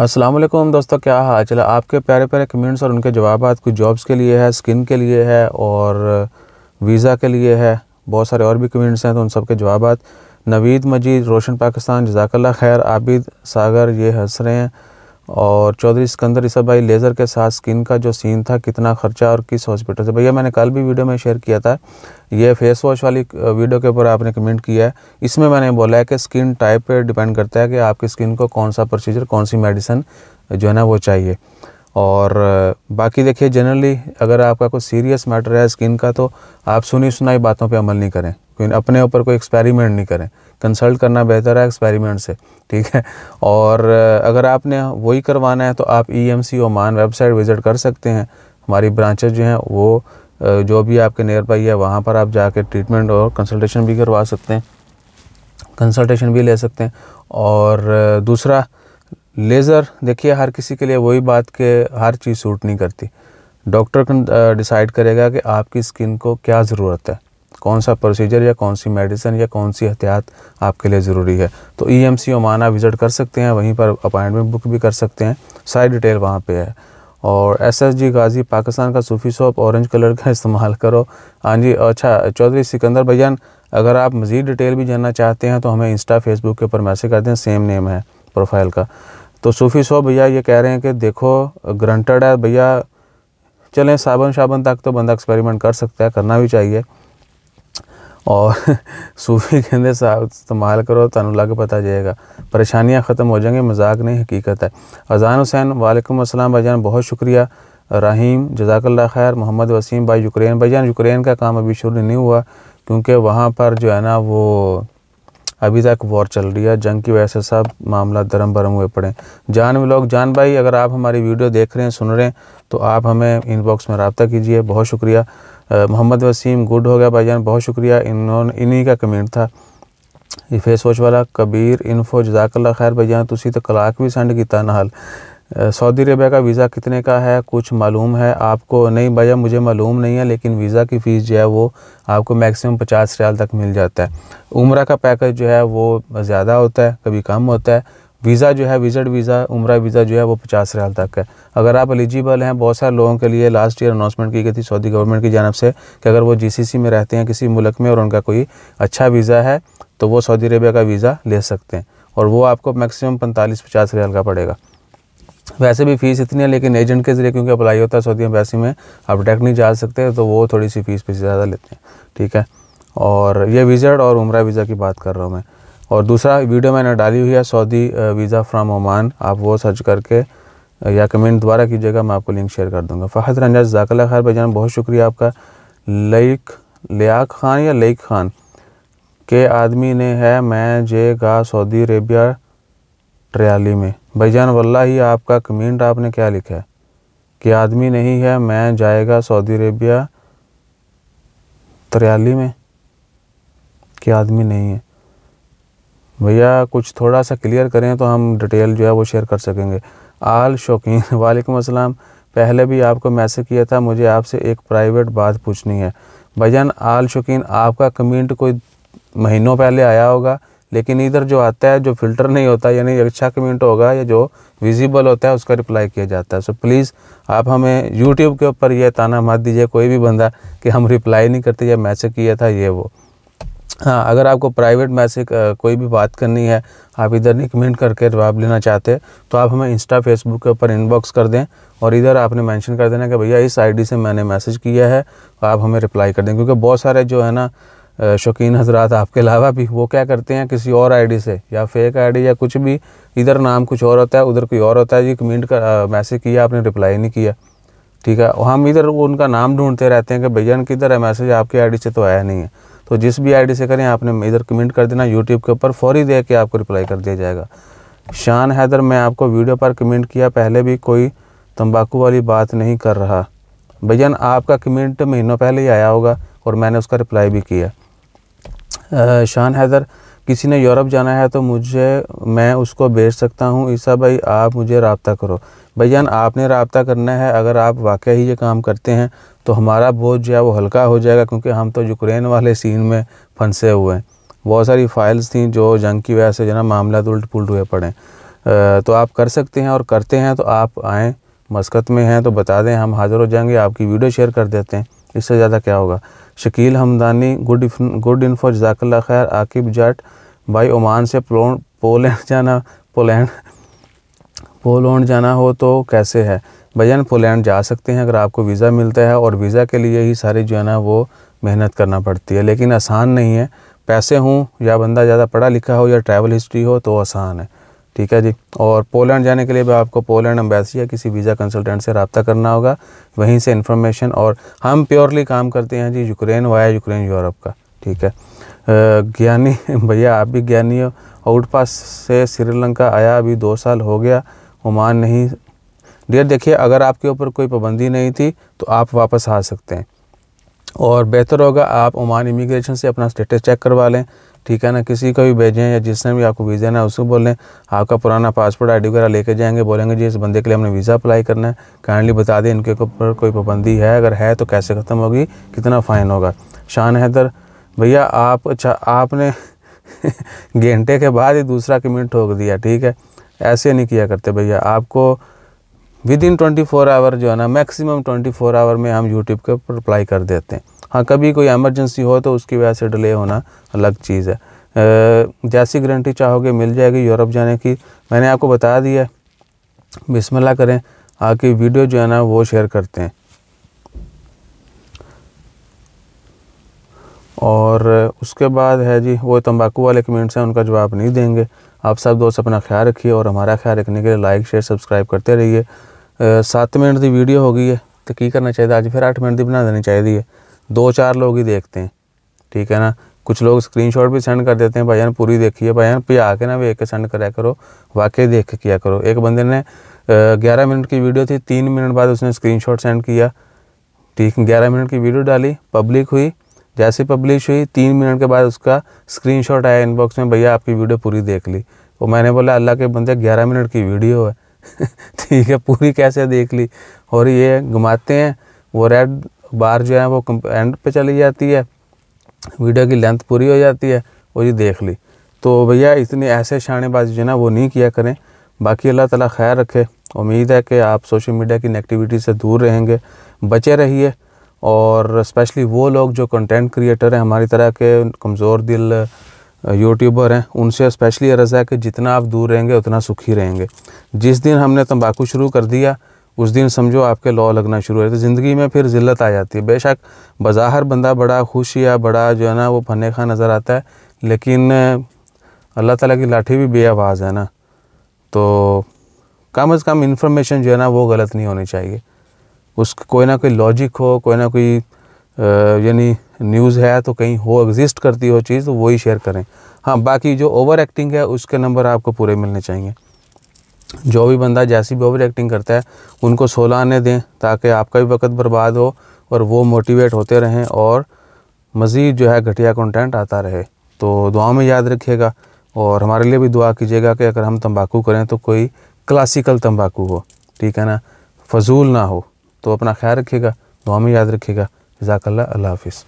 असलम दोस्तों क्या हाल चला आपके प्यारे प्यारे कमेंट्स और उनके जवाब कुछ जॉब्स के लिए है स्किन के लिए है और वीज़ा के लिए है बहुत सारे और भी कमेंट्स हैं तो उन सब के जवाब नवीद मजीद रोशन पाकिस्तान जजाकल्ला खैर आबिद सागर ये हंस रहे हैं और चौधरी सिकंदर ईसा भाई लेज़र के साथ स्किन का जो सीन था कितना खर्चा और किस हॉस्पिटल से भैया मैंने कल भी वीडियो में शेयर किया था ये फेस वॉश वाली वीडियो के ऊपर आपने कमेंट किया है इसमें मैंने बोला है कि स्किन टाइप पर डिपेंड करता है कि आपकी स्किन को कौन सा प्रोसीजर कौन सी मेडिसिन जो है ना वो चाहिए और बाकी देखिए जनरली अगर आपका कोई सीरियस मैटर है स्किन का तो आप सुनी सुनाई बातों पर अमल नहीं करें क्योंकि अपने ऊपर कोई एक्सपेरिमेंट नहीं करें कंसल्ट करना बेहतर है एक्सपेरिमेंट से ठीक है और अगर आपने वही करवाना है तो आप E M C Oman website visit कर सकते हैं हमारी ब्रांचेज जो हैं वो जो भी आपके नियर बाई है वहाँ पर आप जाके ट्रीटमेंट और कंसल्टेशन भी करवा सकते हैं कंसल्टेशन भी ले सकते हैं और दूसरा लेज़र देखिए हर किसी के लिए वही बात के हर चीज़ सूट नहीं करती डॉक्टर डिसाइड करेगा कि आपकी स्किन को क्या ज़रूरत है कौन सा प्रोसीजर या कौन सी मेडिसिन या कौन सी एहतियात आपके लिए ज़रूरी है तो ई एम सी ओमान आप विज़िट कर सकते हैं वहीं पर अपॉइंटमेंट बुक भी कर सकते हैं सारी डिटेल वहाँ पर है और S S G Ghazi Pakistan का सूफ़ी शॉप औरेंज कलर का इस्तेमाल करो हाँ जी अच्छा चौधरी सिकंदर भैयान अगर आप मज़ीद डिटेल भी जानना चाहते हैं तो हमें इंस्टा फेसबुक के ऊपर मैसेज कर दें सेम नेम है प्रोफाइल का तो सूफ़ी सोप भैया ये कह रहे हैं कि देखो ग्रंटेड है भैया चलें साबन शाबन तक तो बंदा एक्सपेरिमेंट कर सकता है करना भी चाहिए और सूफी कहते इस्तेमाल करो तो लग पता जाएगा परेशानियाँ ख़त्म हो जाएंगी मजाक नहीं हकीकत है अजान हुसैन वालेकुम अस्सलाम भाईजान बहुत शुक्रिया रहीम जजाकल्ला खैर मोहम्मद वसीम भाई यूक्रेन भाईजान यूक्रेन का काम अभी शुरू नहीं हुआ क्योंकि वहाँ पर जो है ना वो अभी तक वॉर चल रही है जंग की वजह से सब मामला धर्म भरम हुए पड़े जान में लोग जान भाई अगर आप हमारी वीडियो देख रहे हैं सुन रहे हैं तो आप हमें इनबॉक्स में रबता कीजिए बहुत शुक्रिया मोहम्मद वसीम गुड हो गया भाईजान बहुत शुक्रिया इन्होंने इन्हीं का कमेंट था ये फेस वॉश वाला कबीर इनफो जजाकल्ला खैर भाईजान तुम तो कलाक भी सेंड किया नाल सऊदी अरबिया का वीज़ा कितने का है कुछ मालूम है आपको नहीं भाई मुझे मालूम नहीं है लेकिन वीज़ा की फ़ीस जो है वो आपको मैक्सिमम पचास रियाल तक मिल जाता है उम्र का पैकेज जो है वो ज़्यादा होता है कभी कम होता है वीज़ा जो है विज़िट वीज़ा उम्र वीज़ा जो है वो पचास रियाल तक है अगर आप एलिजिबल हैं बहुत सारे लोगों के लिए लास्ट ईयर अनाउंसमेंट की गई थी सऊदी गवर्नमेंट की जानब से कि अगर वो जीसीसी में रहते हैं किसी मुल्क में और उनका कोई अच्छा वीज़ा है तो वो सऊदी अरेबिया का वीज़ा ले सकते हैं और वो आपको मैक्सिमम पैंतालीस पचास रियाल का पड़ेगा वैसे भी फ़ीस इतनी है लेकिन एजेंट के ज़रिए क्योंकि अप्लाई होता है सऊदी अम्बेसी में आप डायरेक्ट नहीं जा सकते तो वो थोड़ी सी फ़ीस पे ज़्यादा लेते हैं ठीक है और ये विज़िट और उम्र वीज़ा की बात कर रहा हूँ मैं और दूसरा वीडियो मैंने डाली हुई है सऊदी वीज़ा फ्राम ओमान आप वो सर्च करके या कमेंट द्वारा कीजिएगा मैं आपको लिंक शेयर कर दूंगा फ़हद रंजा जाकल खैर भाई बहुत शुक्रिया आपका लईक लियाक खान या लईक खान के आदमी ने है मैं जे गा सऊदी अरेबिया ट्रयाली में भाईजान वल्ला ही आपका कमेंट आपने क्या लिखा है कि आदमी नहीं है मैं जाएगा सऊदी अरेबिया ट्रयाली में कि आदमी नहीं है भैया कुछ थोड़ा सा क्लियर करें तो हम डिटेल जो है वो शेयर कर सकेंगे आल शौकीन वालेकुम अस्सलाम पहले भी आपको मैसेज किया था मुझे आपसे एक प्राइवेट बात पूछनी है भजन आल शौकीन आपका कमेंट कोई महीनों पहले आया होगा लेकिन इधर जो आता है जो फ़िल्टर नहीं होता यानी अच्छा कमेंट होगा या जो विजिबल होता है उसका रिप्लाई किया जाता है सो प्लीज़ आप हमें यूट्यूब के ऊपर यह ताना मत दीजिए कोई भी बंदा कि हम रिप्लाई नहीं करते या मैसेज किया था ये वो हाँ अगर आपको प्राइवेट मैसेज कोई भी बात करनी है आप इधर नहीं कमेंट करके जवाब लेना चाहते तो आप हमें इंस्टा फेसबुक के ऊपर इनबॉक्स कर दें और इधर आपने मेंशन कर देना कि भैया इस आईडी से मैंने मैसेज किया है तो आप हमें रिप्लाई कर दें क्योंकि बहुत सारे जो है ना शौकीन हजरात आपके अलावा भी वो क्या करते हैं किसी और आई से या फेक आई या कुछ भी इधर नाम कुछ और होता है उधर कोई और होता है जी कमेंट कर मैसेज किया आपने रिप्लाई नहीं किया ठीक है हम इधर उनका नाम ढूंढते रहते हैं कि भैया किधर है मैसेज आपकी आई से तो आया नहीं है तो जिस भी आईडी से करें आपने इधर कमेंट कर देना यूट्यूब के ऊपर फौरी दे के आपको रिप्लाई कर दिया जाएगा शान हैदर मैं आपको वीडियो पर कमेंट किया पहले भी कोई तंबाकू वाली बात नहीं कर रहा भैया आपका कमेंट महीनों पहले ही आया होगा और मैंने उसका रिप्लाई भी किया शान हैदर किसी ने यूरोप जाना है तो मुझे मैं उसको भेज सकता हूँ ईसा भाई आप मुझे रबता करो भैया आपने रबता करना है अगर आप वाकई ही ये काम करते हैं तो हमारा बोझ जो है वो हल्का हो जाएगा क्योंकि हम तो यूक्रेन वाले सीन में फंसे हुए हैं बहुत सारी फाइल्स थी जो जंग की वजह से जो ना मामला उल्ट पुलट हुए पड़े तो आप कर सकते हैं और करते हैं तो आप आएँ मस्कत में हैं तो बता दें हम हाज़िर हो जाएंगे आपकी वीडियो शेयर कर देते हैं इससे ज़्यादा क्या होगा Shakeel Hamdani good good info जजाकल्ला खैर आकिब जट भाई ओमान से पोलैंड जाना पोलैंड पोलैंड जाना हो तो कैसे है भजन पोलैंड जा सकते हैं अगर आपको वीज़ा मिलता है और वीज़ा के लिए ही सारी जो है ना वो मेहनत करना पड़ती है लेकिन आसान नहीं है पैसे हों या बंदा ज़्यादा पढ़ा लिखा हो या ट्रैवल हिस्ट्री हो तो आसान है ठीक है जी और पोलैंड जाने के लिए भी आपको पोलैंड एम्बेसी या किसी वीज़ा कंसल्टेंट से रबता करना होगा वहीं से इन्फॉर्मेशन और हम प्योरली काम करते हैं जी यूक्रेन वाया यूक्रेन यूरोप का ठीक है ज्ञानी भैया आप भी ज्ञानी हो आउट पास से श्रीलंका आया अभी दो साल हो गया ओमान नहीं डियर देखिए अगर आपके ऊपर कोई पाबंदी नहीं थी तो आप वापस आ सकते हैं और बेहतर होगा आप ओमान इमिग्रेशन से अपना स्टेटस चेक करवा लें ठीक है ना किसी को भी भेजें या जिसने भी आपको वीज़ा ना उसको बोलें आपका पुराना पासपोर्ट आईडी वगैरह लेके जाएंगे बोलेंगे जी इस बंदे के लिए हमने वीज़ा अप्लाई करना है काइंडली बता दें इनके ऊपर कोई पाबंदी है अगर है तो कैसे ख़त्म होगी कितना फ़ाइन होगा शान हैदर भैया आप अच्छा आपने घंटे के बाद ही दूसरा कमेंट ठोक दिया ठीक है ऐसे नहीं किया करते भैया आपको within twenty four hour जो है ना मैक्सिमम ट्वेंटी फोर आवर में हम यूट्यूब के ऊपर अप्लाई कर देते हैं हाँ कभी कोई एमरजेंसी हो तो उसकी वजह से डिले होना अलग चीज़ है जैसी गारंटी चाहोगे मिल जाएगी यूरोप जाने की मैंने आपको बता दिया बिस्मिल्लाह करें आके वीडियो जो है ना वो शेयर करते हैं और उसके बाद है जी वो तंबाकू वाले कमेंट्स हैं उनका जवाब नहीं देंगे आप सब दोस्त अपना ख्याल रखिए और हमारा ख्याल रखने के लिए लाइक शेयर सब्सक्राइब करते रहिए सत्त मिनट की वीडियो हो गई है तो की करना चाहिए अच्छ फिर अठ मिनट की बना देनी चाहिए है दो चार लोग ही देखते हैं ठीक है ना कुछ लोग स्क्रीनशॉट भी सेंड कर देते हैं जान पूरी देखी है जान पिया के ना वे के सेंड कराया करो वाकई देख के किया करो एक बंदे ने ग्यारह मिनट की वीडियो थी तीन मिनट बाद उसने स्क्रीनशॉट सेंड किया ठीक ग्यारह मिनट की वीडियो डाली पब्लिक हुई जैसे पब्लिश हुई तीन मिनट के बाद उसका शॉट आया इनबॉक्स में भैया आपकी वीडियो पूरी देख ली वो मैंने बोला अल्लाह के बंदे ग्यारह मिनट की वीडियो है ठीक है पूरी कैसे देख ली और ये घुमाते हैं वो रेड बार जो है वो एंड पे चली जाती है वीडियो की लेंथ पूरी हो जाती है और ये देख ली तो भैया इतनी ऐसे शानेबाजी जो ना वो नहीं किया करें बाकी अल्लाह ताला खैर रखे उम्मीद है कि आप सोशल मीडिया की नेगेटिविटी से दूर रहेंगे बचे रहिए और स्पेशली वो लोग जो कंटेंट क्रिएटर हैं हमारी तरह के कमज़ोर दिल यूट्यूबर हैं उनसे स्पेशली अर्ज़ है कि जितना आप दूर रहेंगे उतना सुखी रहेंगे जिस दिन हमने तंबाकू शुरू कर दिया उस दिन समझो आपके लॉ लगना शुरू हो तो ज़िंदगी में फिर ज़िल्लत आ जाती है बेशक बाज़ाहर बंदा बड़ा खुश या बड़ा जो है ना वो फने खा नज़र आता है लेकिन अल्लाह ताला की लाठी भी बेआवाज़ है ना तो कम अज़ कम इन्फॉर्मेशन जो है ना वो गलत नहीं होनी चाहिए उस कोई ना कोई लॉजिक हो कोई ना कोई यानी न्यूज़ है तो कहीं हो एग्जिस्ट करती हो चीज़ तो वही शेयर करें हाँ बाकी जो ओवर एक्टिंग है उसके नंबर आपको पूरे मिलने चाहिए जो भी बंदा जैसी भी ओवर एक्टिंग करता है उनको सोलह आने दें ताकि आपका भी वक्त बर्बाद हो और वो मोटिवेट होते रहें और मज़ीद जो है घटिया कंटेंट आता रहे तो दुआ में याद रखिएगा और हमारे लिए भी दुआ कीजिएगा कि अगर हम तम्बाकू करें तो कोई क्लासिकल तम्बाकू हो ठीक है ना फजूल ना हो तो अपना ख्याल रखिएगा दुआ में याद रखिएगा जजाकल्ला अल्लाह हाफिज़